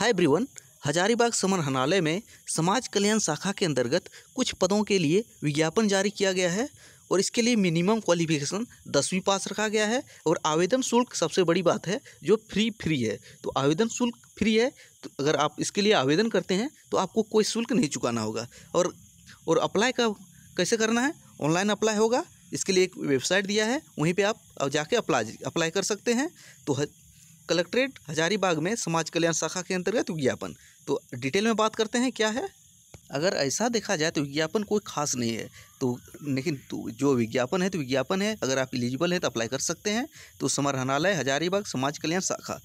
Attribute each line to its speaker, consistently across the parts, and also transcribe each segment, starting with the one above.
Speaker 1: हाय ब्रिवन हजारीबाग समाहरणालय में समाज कल्याण शाखा के अंतर्गत कुछ पदों के लिए विज्ञापन जारी किया गया है और इसके लिए मिनिमम क्वालिफिकेशन दसवीं पास रखा गया है और आवेदन शुल्क सबसे बड़ी बात है जो फ्री फ्री है तो आवेदन शुल्क फ्री है तो अगर आप इसके लिए आवेदन करते हैं तो आपको कोई शुल्क नहीं चुकाना होगा और और अप्लाई का कैसे करना है ऑनलाइन अप्लाई होगा इसके लिए एक वेबसाइट दिया है वहीं पे आप जाके अप्लाई अप्लाई कर सकते हैं तो कलेक्ट्रेट हजारीबाग में समाज कल्याण शाखा के अंतर्गत विज्ञापन तो डिटेल में बात करते हैं क्या है अगर ऐसा देखा जाए तो विज्ञापन कोई खास नहीं है तो लेकिन तो जो विज्ञापन है तो विज्ञापन है अगर आप एलिजिबल हैं तो अप्लाई कर सकते हैं तो समरहनालय हजारीबाग समाज कल्याण शाखा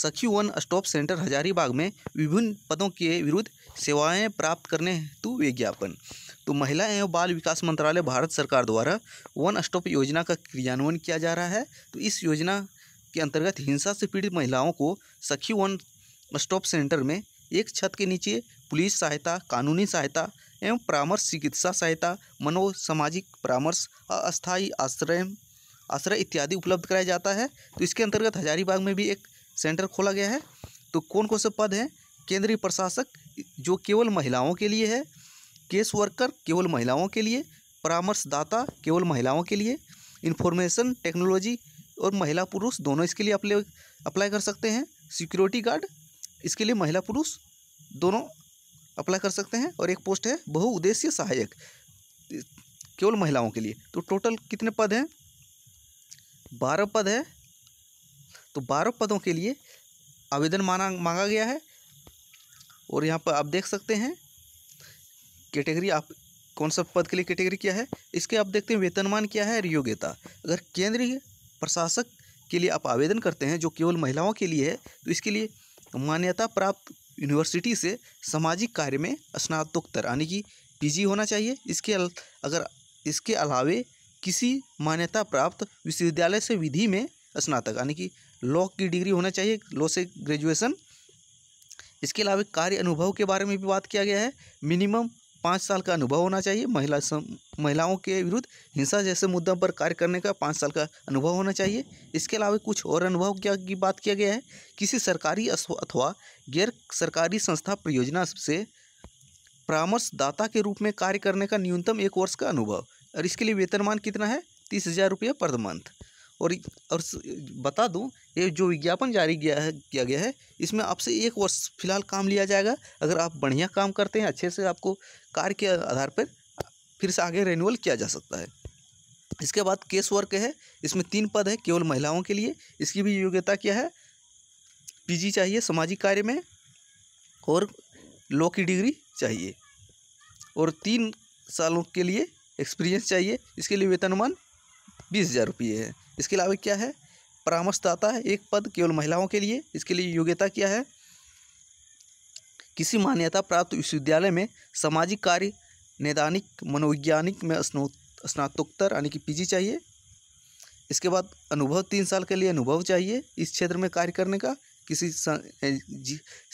Speaker 1: सखी वन स्टॉप सेंटर हजारीबाग में विभिन्न पदों के विरुद्ध सेवाएं प्राप्त करने हेतु विज्ञापन तो महिला एवं बाल विकास मंत्रालय भारत सरकार द्वारा वन स्टॉप योजना का क्रियान्वयन किया जा रहा है तो इस योजना के अंतर्गत हिंसा से पीड़ित महिलाओं को सखी वन स्टॉप सेंटर में एक छत के नीचे पुलिस सहायता कानूनी सहायता एवं परामर्श चिकित्सा सहायता मनोसामाजिक परामर्श अस्थायी आश्रय आश्रय इत्यादि उपलब्ध कराया जाता है तो इसके अंतर्गत हजारीबाग में भी एक सेंटर खोला गया है तो कौन कौन से पद हैं केंद्रीय प्रशासक जो केवल महिलाओं के लिए है केस वर्कर केवल महिलाओं के लिए परामर्शदाता केवल महिलाओं के लिए इन्फॉर्मेशन टेक्नोलॉजी और महिला पुरुष दोनों इसके लिए अपले अप्लाई कर सकते हैं सिक्योरिटी गार्ड इसके लिए महिला पुरुष दोनों अप्लाई कर सकते हैं और एक पोस्ट है बहुउद्देश्य सहायक केवल महिलाओं के लिए तो टोटल कितने पद हैं बारह पद है तो बारह पदों के लिए आवेदन माना मांगा गया है और यहाँ पर आप देख सकते हैं कैटेगरी आप कौन सा पद के लिए कैटेगरी क्या है इसके आप देखते हैं वेतनमान क्या है योग्यता अगर केंद्रीय प्रशासक के लिए आप आवेदन करते हैं जो केवल महिलाओं के लिए है तो इसके लिए मान्यता प्राप्त यूनिवर्सिटी से सामाजिक कार्य में स्नातकोत्तर यानी कि पीजी होना चाहिए इसके अगर इसके अलावे किसी मान्यता प्राप्त विश्वविद्यालय से विधि में स्नातक यानी कि लॉ की डिग्री होना चाहिए लॉ से ग्रेजुएशन इसके अलावा कार्य अनुभव के बारे में भी बात किया गया है मिनिमम पाँच साल का अनुभव होना चाहिए महिला सम, महिलाओं के विरुद्ध हिंसा जैसे मुद्दों पर कार्य करने का पाँच साल का अनुभव होना चाहिए इसके अलावा कुछ और अनुभव क्या की बात किया गया है किसी सरकारी अथवा गैर सरकारी संस्था परियोजना से परामर्शदाता के रूप में कार्य करने का न्यूनतम एक वर्ष का अनुभव और इसके लिए वेतनमान कितना है तीस हज़ार रुपये पर मंथ और और बता दूं ये जो विज्ञापन जारी किया है किया गया है इसमें आपसे एक वर्ष फिलहाल काम लिया जाएगा अगर आप बढ़िया काम करते हैं अच्छे से आपको कार्य के आधार पर फिर से आगे रेन्यूअल किया जा सकता है इसके बाद केस वर्क है इसमें तीन पद है केवल महिलाओं के लिए इसकी भी योग्यता क्या है पी चाहिए सामाजिक कार्य में और लॉ की डिग्री चाहिए और तीन सालों के लिए एक्सपीरियंस चाहिए इसके लिए वेतनमान बीस हज़ार रुपये है इसके अलावा क्या है परामर्शदाता है एक पद केवल महिलाओं के लिए इसके लिए योग्यता क्या है किसी मान्यता प्राप्त विश्वविद्यालय में सामाजिक कार्य नैदानिक मनोवैज्ञानिक में स्नातोत्तर यानी कि पीजी चाहिए इसके बाद अनुभव तीन साल के लिए अनुभव चाहिए इस क्षेत्र में कार्य करने का किसी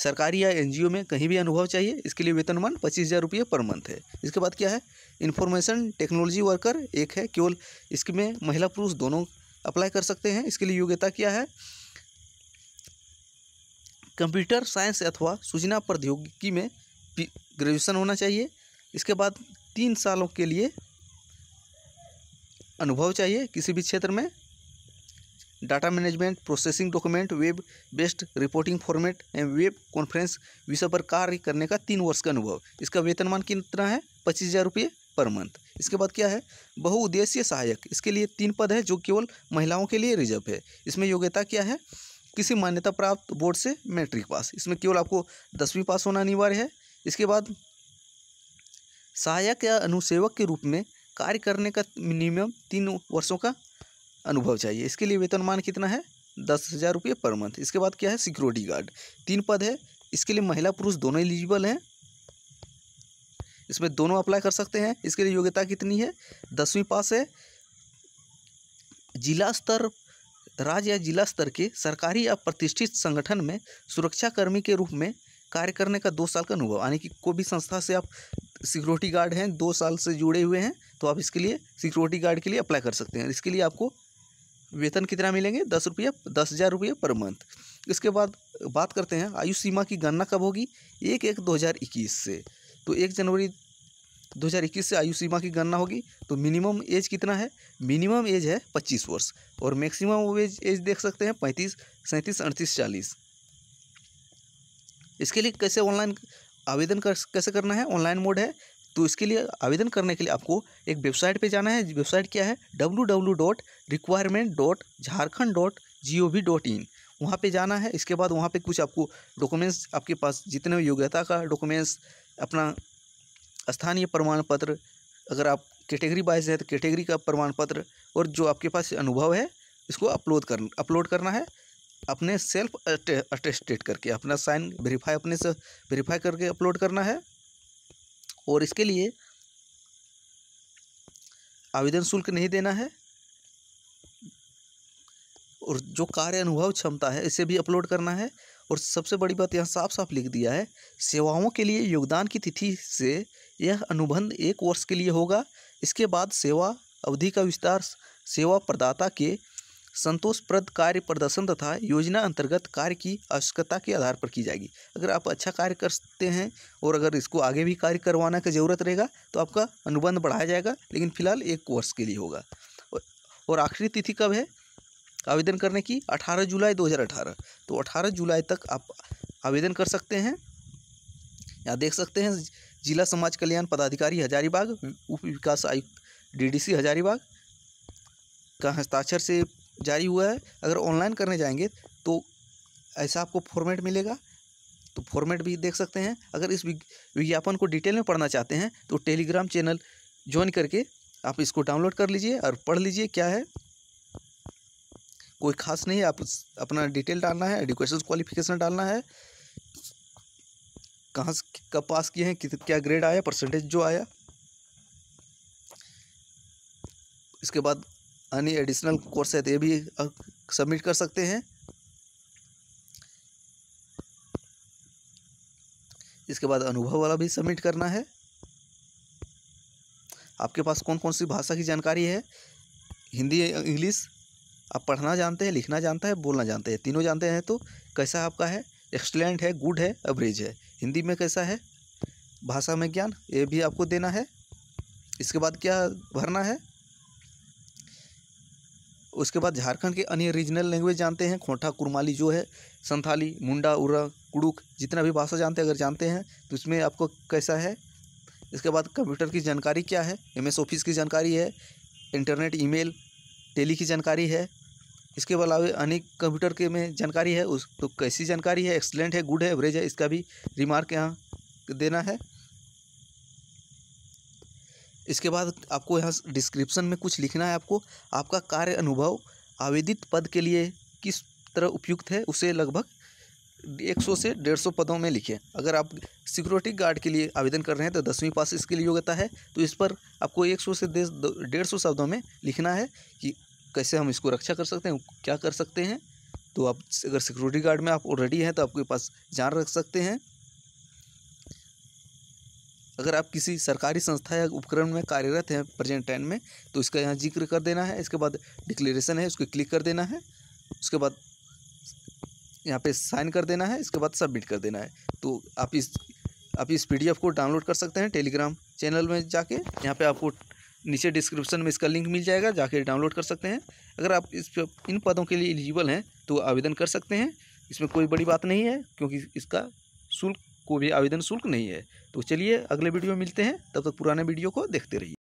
Speaker 1: सरकारी या एनजीओ में कहीं भी अनुभव चाहिए इसके लिए वेतनमान पच्चीस हज़ार रुपये पर मंथ है इसके बाद क्या है इन्फॉर्मेशन टेक्नोलॉजी वर्कर एक है केवल इसमें महिला पुरुष दोनों अप्लाई कर सकते हैं इसके लिए योग्यता क्या है कंप्यूटर साइंस अथवा सूचना प्रौद्योगिकी में ग्रेजुएशन होना चाहिए इसके बाद तीन सालों के लिए अनुभव चाहिए किसी भी क्षेत्र में data management processing document web based reporting format and web conference विषय पर कार्य करने का तीन वर्ष का अनुभव इसका वेतनमान कितना है पच्चीस हज़ार रुपये पर मंथ इसके बाद क्या है बहुउद्देशीय सहायक इसके लिए तीन पद है जो केवल महिलाओं के लिए रिजर्व है इसमें योग्यता क्या है किसी मान्यता प्राप्त बोर्ड से मैट्रिक पास इसमें केवल आपको दसवीं पास होना अनिवार्य है इसके बाद सहायक या अनुसेवक के रूप में कार्य करने का मिनिमम तीन वर्षों का अनुभव चाहिए इसके लिए वेतनमान कितना है दस हज़ार रुपये पर मंथ इसके बाद क्या है सिक्योरिटी गार्ड तीन पद है इसके लिए महिला पुरुष दोनों एलिजिबल हैं इसमें दोनों अप्लाई कर सकते हैं इसके लिए योग्यता कितनी है दसवीं पास है जिला स्तर राज्य या जिला स्तर के सरकारी या प्रतिष्ठित संगठन में सुरक्षाकर्मी के रूप में कार्य करने का दो साल का अनुभव यानी कि कोई भी संस्था से आप सिक्योरिटी गार्ड हैं दो साल से जुड़े हुए हैं तो आप इसके लिए सिक्योरिटी गार्ड के लिए अप्लाई कर सकते हैं इसके लिए आपको वेतन कितना मिलेंगे दस रुपये दस हज़ार रुपये पर मंथ इसके बाद बात करते हैं आयु सीमा की गणना कब होगी एक एक दो हज़ार इक्कीस से तो एक जनवरी 2021 से आयु सीमा की गणना होगी तो मिनिमम एज कितना है मिनिमम एज है 25 वर्ष और मैक्सिमम एज एज देख सकते हैं 35, सैंतीस अड़तीस चालीस इसके लिए कैसे ऑनलाइन आवेदन कर कैसे करना है ऑनलाइन मोड है तो इसके लिए आवेदन करने के लिए आपको एक वेबसाइट पे जाना है वेबसाइट क्या है W W dot requirement dot Jharkhand dot G O V dot in वहाँ पर जाना है इसके बाद वहाँ पर कुछ आपको डॉक्यूमेंट्स आपके पास जितने योग्यता का डॉक्यूमेंट्स अपना स्थानीय प्रमाण पत्र अगर आप कैटेगरी वाइज है तो कैटेगरी का प्रमाण पत्र और जो आपके पास अनुभव है इसको अपलोड कर अपलोड करना है अपने सेल्फ अटेस्टेड करके अपना साइन वेरीफाई अपने से वेरीफाई करके अपलोड करना है और इसके लिए आवेदन शुल्क नहीं देना है और जो कार्य अनुभव क्षमता है इसे भी अपलोड करना है और सबसे बड़ी बात यहाँ साफ साफ लिख दिया है सेवाओं के लिए योगदान की तिथि से यह अनुबंध एक वर्ष के लिए होगा इसके बाद सेवा अवधि का विस्तार सेवा प्रदाता के संतोषप्रद कार्य प्रदर्शन तथा योजना अंतर्गत कार्य की आवश्यकता के आधार पर की जाएगी अगर आप अच्छा कार्य करते हैं और अगर इसको आगे भी कार्य करवाना की ज़रूरत रहेगा तो आपका अनुबंध बढ़ाया जाएगा लेकिन फिलहाल एक वर्ष के लिए होगा और आखिरी तिथि कब है आवेदन करने की 18 जुलाई 2018 तो 18 जुलाई तक आप आवेदन कर सकते हैं या देख सकते हैं जिला समाज कल्याण पदाधिकारी हजारीबाग उप विकास आयुक्त डीडीसी हजारीबाग का हस्ताक्षर से जारी हुआ है अगर ऑनलाइन करने जाएंगे तो ऐसा आपको फॉर्मेट मिलेगा तो फॉर्मेट भी देख सकते हैं अगर इस विज्ञापन को डिटेल में पढ़ना चाहते हैं तो टेलीग्राम चैनल ज्वाइन करके आप इसको डाउनलोड कर लीजिए और पढ़ लीजिए क्या है कोई खास नहीं है आप अपना डिटेल डालना है एडुकेशन क्वालिफिकेशन डालना है कहाँ से कब पास किए हैं क्या ग्रेड आया परसेंटेज जो आया इसके बाद अन्य एडिशनल कोर्स है तो ये भी सबमिट कर सकते हैं इसके बाद अनुभव वाला भी सबमिट करना है आपके पास कौन कौन सी भाषा की जानकारी है हिंदी इंग्लिश आप पढ़ना जानते हैं लिखना जानते हैं बोलना जानते हैं तीनों जानते हैं तो कैसा आपका है एक्सलेंट है गुड है एवरेज है हिंदी में कैसा है भाषा में ज्ञान ये भी आपको देना है इसके बाद क्या भरना है उसके बाद झारखंड के अन्य रीजनल लैंग्वेज जानते हैं खोटा कुरमाली जो है संथाली मुंडा उरा कुड़ुक जितना भी भाषा जानते हैं अगर जानते हैं तो उसमें आपको कैसा है इसके बाद कंप्यूटर की जानकारी क्या है एमएस ऑफिस की जानकारी है इंटरनेट ईमेल टेली की जानकारी है इसके अलावा अनेक कंप्यूटर के में जानकारी है उस तो कैसी जानकारी है एक्सलेंट है गुड है एवरेज है इसका भी रिमार्क यहाँ देना है इसके बाद आपको यहाँ डिस्क्रिप्शन में कुछ लिखना है आपको आपका कार्य अनुभव आवेदित पद के लिए किस तरह उपयुक्त है उसे लगभग 100 से 150 पदों में लिखें अगर आप सिक्योरिटी गार्ड के लिए आवेदन कर रहे हैं तो दसवीं पास इसके लिए योग्यता है तो इस पर आपको 100 से डेढ़ सौ शब्दों में लिखना है कि कैसे हम इसको रक्षा कर सकते हैं क्या कर सकते हैं तो आप अगर सिक्योरिटी गार्ड में आप ऑलरेडी हैं तो आपके पास जान रख सकते हैं अगर आप किसी सरकारी संस्था या उपकरण में कार्यरत हैं प्रेजेंट टाइम में तो इसका यहाँ जिक्र कर देना है इसके बाद डिक्लेरेशन है उसको क्लिक कर देना है उसके बाद यहाँ पे साइन कर देना है इसके बाद सबमिट कर देना है तो आप इस आप इस पीडीएफ को डाउनलोड कर सकते हैं टेलीग्राम चैनल में जाके यहाँ पे आपको नीचे डिस्क्रिप्शन में इसका लिंक मिल जाएगा जाके डाउनलोड कर सकते हैं अगर आप इस इन पदों के लिए एलिजिबल हैं तो आवेदन कर सकते हैं इसमें कोई बड़ी बात नहीं है क्योंकि इसका शुल्क को भी आवेदन शुल्क नहीं है तो चलिए अगले वीडियो में मिलते हैं तब तक पुराने वीडियो को देखते रहिए